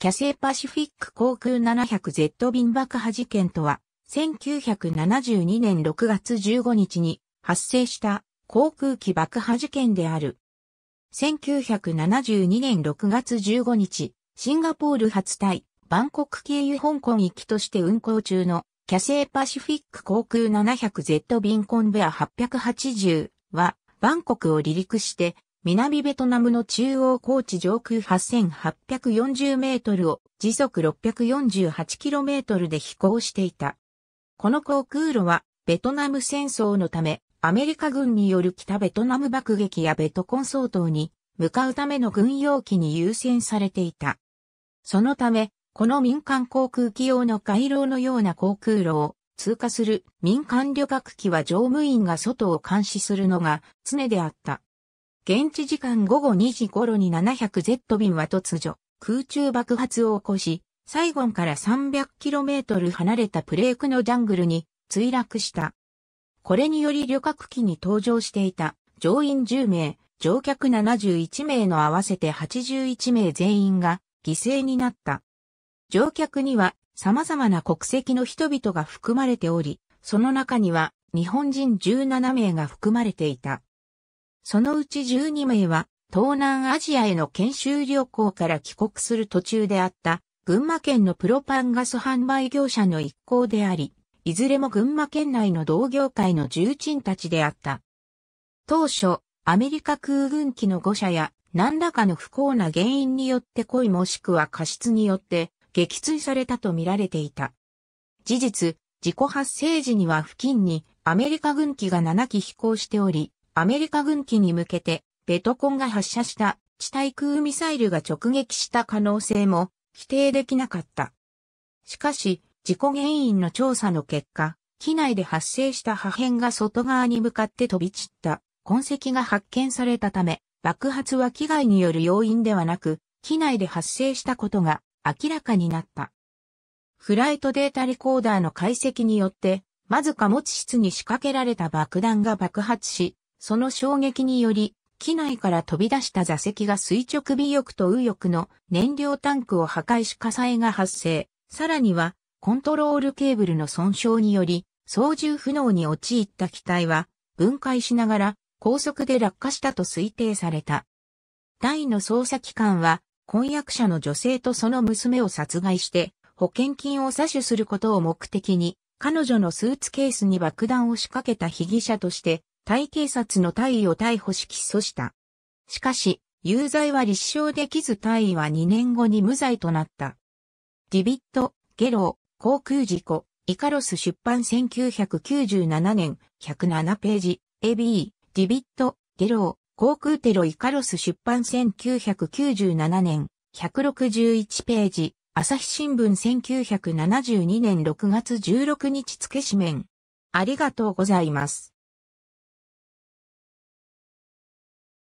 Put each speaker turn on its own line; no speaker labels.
キャセイパシフィック航空 700Z 便爆破事件とは、1972年6月15日に発生した航空機爆破事件である。1972年6月15日、シンガポール発対、バンコク経由香港行きとして運航中のキャセイパシフィック航空 700Z 便コンベア880は、バンコクを離陸して南ベトナムの中央高地上空8840メートルを時速648キロメートルで飛行していた。この航空路はベトナム戦争のためアメリカ軍による北ベトナム爆撃やベトコン総統に向かうための軍用機に優先されていた。そのため、この民間航空機用の回廊のような航空路を通過する民間旅客機は乗務員が外を監視するのが常であった。現地時間午後2時頃に 700Z 便は突如、空中爆発を起こし、サイゴンから 300km 離れたプレークのジャングルに墜落した。これにより旅客機に搭乗していた乗員10名、乗客71名の合わせて81名全員が犠牲になった。乗客には様々な国籍の人々が含まれており、その中には日本人17名が含まれていた。そのうち12名は、東南アジアへの研修旅行から帰国する途中であった、群馬県のプロパンガス販売業者の一行であり、いずれも群馬県内の同業界の重鎮たちであった。当初、アメリカ空軍機の誤射や、何らかの不幸な原因によって故意もしくは過失によって、撃墜されたと見られていた。事実、事故発生時には付近にアメリカ軍機が7機飛行しており、アメリカ軍機に向けて、ベトコンが発射した地対空ミサイルが直撃した可能性も否定できなかった。しかし、事故原因の調査の結果、機内で発生した破片が外側に向かって飛び散った痕跡が発見されたため、爆発は機外による要因ではなく、機内で発生したことが明らかになった。フライトデータレコーダーの解析によって、まず貨物室に仕掛けられた爆弾が爆発し、その衝撃により、機内から飛び出した座席が垂直尾翼と右翼の燃料タンクを破壊し火災が発生。さらには、コントロールケーブルの損傷により、操縦不能に陥った機体は、分解しながら、高速で落下したと推定された。大の捜査機関は、婚約者の女性とその娘を殺害して、保険金を詐取することを目的に、彼女のスーツケースに爆弾を仕掛けた被疑者として、タイ警察の大員を逮捕し起訴した。しかし、有罪は立証できず大員は2年後に無罪となった。ディビット、ゲロー、航空事故、イカロス出版1997年107ページ、AB、ディビット、ゲロー、航空テロイカロス出版1997年161ページ、朝日新聞1972年6月16日付紙面。ありがとうございます。